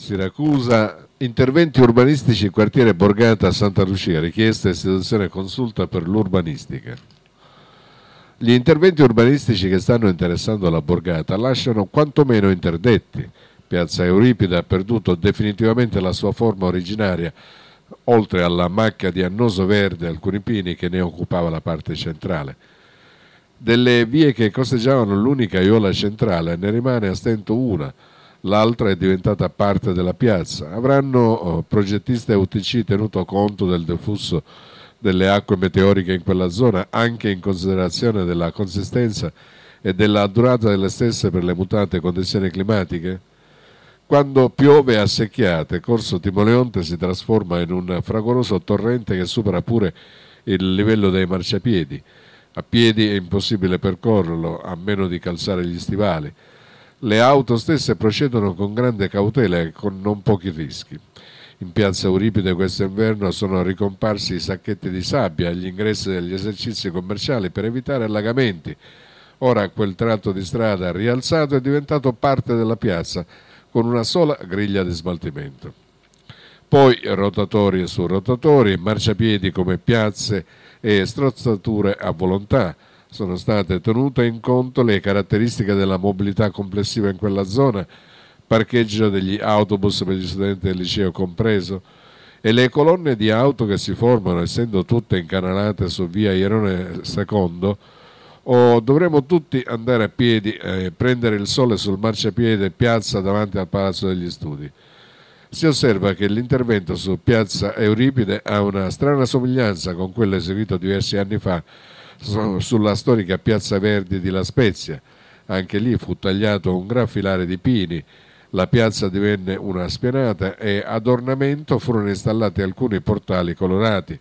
Siracusa, interventi urbanistici in quartiere Borgata a Santa Lucia, richiesta istituzione consulta per l'urbanistica. Gli interventi urbanistici che stanno interessando la Borgata lasciano quantomeno interdetti. Piazza Euripide ha perduto definitivamente la sua forma originaria, oltre alla macchia di annoso verde alcuni pini che ne occupava la parte centrale. Delle vie che costeggiavano l'unica iola centrale ne rimane a stento una, l'altra è diventata parte della piazza. Avranno oh, progettisti UTC tenuto conto del deflusso delle acque meteoriche in quella zona, anche in considerazione della consistenza e della durata delle stesse per le mutate condizioni climatiche? Quando piove a secchiate, Corso Timoleonte si trasforma in un fragoroso torrente che supera pure il livello dei marciapiedi. A piedi è impossibile percorrerlo, a meno di calzare gli stivali le auto stesse procedono con grande cautela e con non pochi rischi. In piazza Euripide questo inverno sono ricomparsi i sacchetti di sabbia agli ingressi degli esercizi commerciali per evitare allagamenti. Ora quel tratto di strada rialzato è diventato parte della piazza con una sola griglia di smaltimento. Poi rotatori su rotatori, marciapiedi come piazze e strozzature a volontà sono state tenute in conto le caratteristiche della mobilità complessiva in quella zona, parcheggio degli autobus per gli studenti del liceo compreso, e le colonne di auto che si formano, essendo tutte incanalate su via Ierone II, o dovremo tutti andare a piedi e eh, prendere il sole sul marciapiede piazza davanti al Palazzo degli Studi. Si osserva che l'intervento su piazza Euripide ha una strana somiglianza con quello eseguito diversi anni fa sulla storica Piazza Verdi di La Spezia. Anche lì fu tagliato un gran filare di pini, la piazza divenne una spianata e ad ornamento furono installati alcuni portali colorati.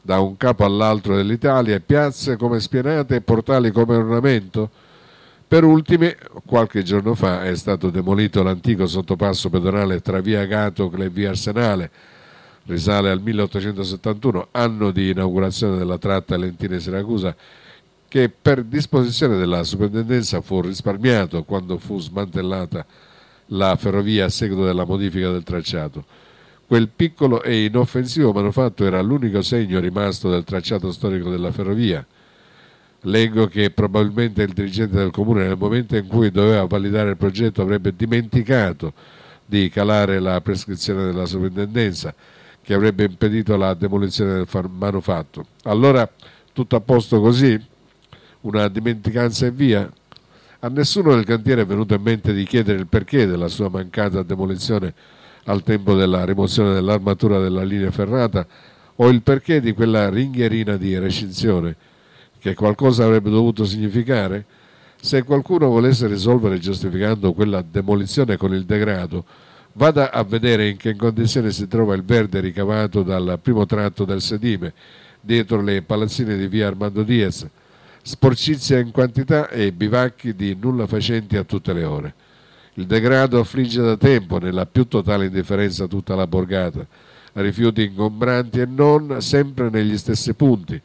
Da un capo all'altro dell'Italia, piazze come spianate e portali come ornamento. Per ultime, qualche giorno fa è stato demolito l'antico sottopasso pedonale tra via Gatocle e via Arsenale, risale al 1871, anno di inaugurazione della tratta Lentine-Siracusa, che per disposizione della superintendenza fu risparmiato quando fu smantellata la ferrovia a seguito della modifica del tracciato. Quel piccolo e inoffensivo manufatto era l'unico segno rimasto del tracciato storico della ferrovia. Leggo che probabilmente il dirigente del comune nel momento in cui doveva validare il progetto avrebbe dimenticato di calare la prescrizione della sovrintendenza che avrebbe impedito la demolizione del manufatto. Allora tutto a posto così? Una dimenticanza e via? A nessuno del cantiere è venuto in mente di chiedere il perché della sua mancata demolizione al tempo della rimozione dell'armatura della linea ferrata o il perché di quella ringhierina di recinzione, che qualcosa avrebbe dovuto significare? Se qualcuno volesse risolvere giustificando quella demolizione con il degrado, vada a vedere in che condizione si trova il verde ricavato dal primo tratto del sedime dietro le palazzine di via Armando Diaz, sporcizia in quantità e bivacchi di nulla facenti a tutte le ore. Il degrado affligge da tempo nella più totale indifferenza tutta la borgata, rifiuti ingombranti e non sempre negli stessi punti,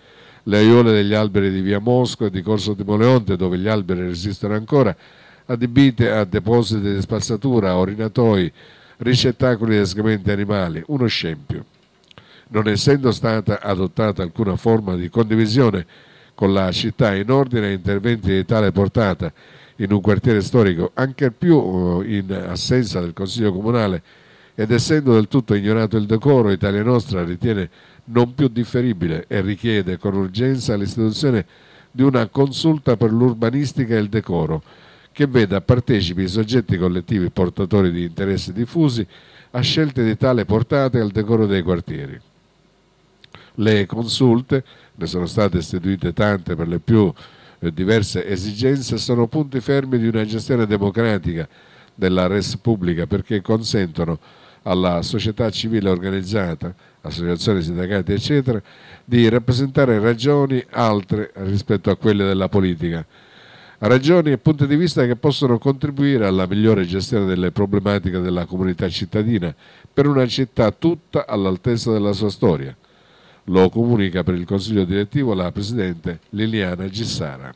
le aiole degli alberi di via Mosco e di Corso di Moleonte dove gli alberi resistono ancora, adibite a depositi di spazzatura, orinatoi, ricettacoli di escrementi animali, uno scempio. Non essendo stata adottata alcuna forma di condivisione con la città in ordine a interventi di tale portata in un quartiere storico, anche più eh, in assenza del Consiglio Comunale ed essendo del tutto ignorato il decoro, Italia Nostra ritiene non più differibile e richiede con urgenza l'istituzione di una consulta per l'urbanistica e il decoro che veda partecipi i soggetti collettivi portatori di interessi diffusi a scelte di tale portata e al decoro dei quartieri. Le consulte, ne sono state istituite tante per le più eh, diverse esigenze, sono punti fermi di una gestione democratica della res pubblica perché consentono alla società civile organizzata, associazioni, sindacati eccetera, di rappresentare ragioni altre rispetto a quelle della politica ragioni e punti di vista che possono contribuire alla migliore gestione delle problematiche della comunità cittadina per una città tutta all'altezza della sua storia. Lo comunica per il Consiglio direttivo la Presidente Liliana Gissara.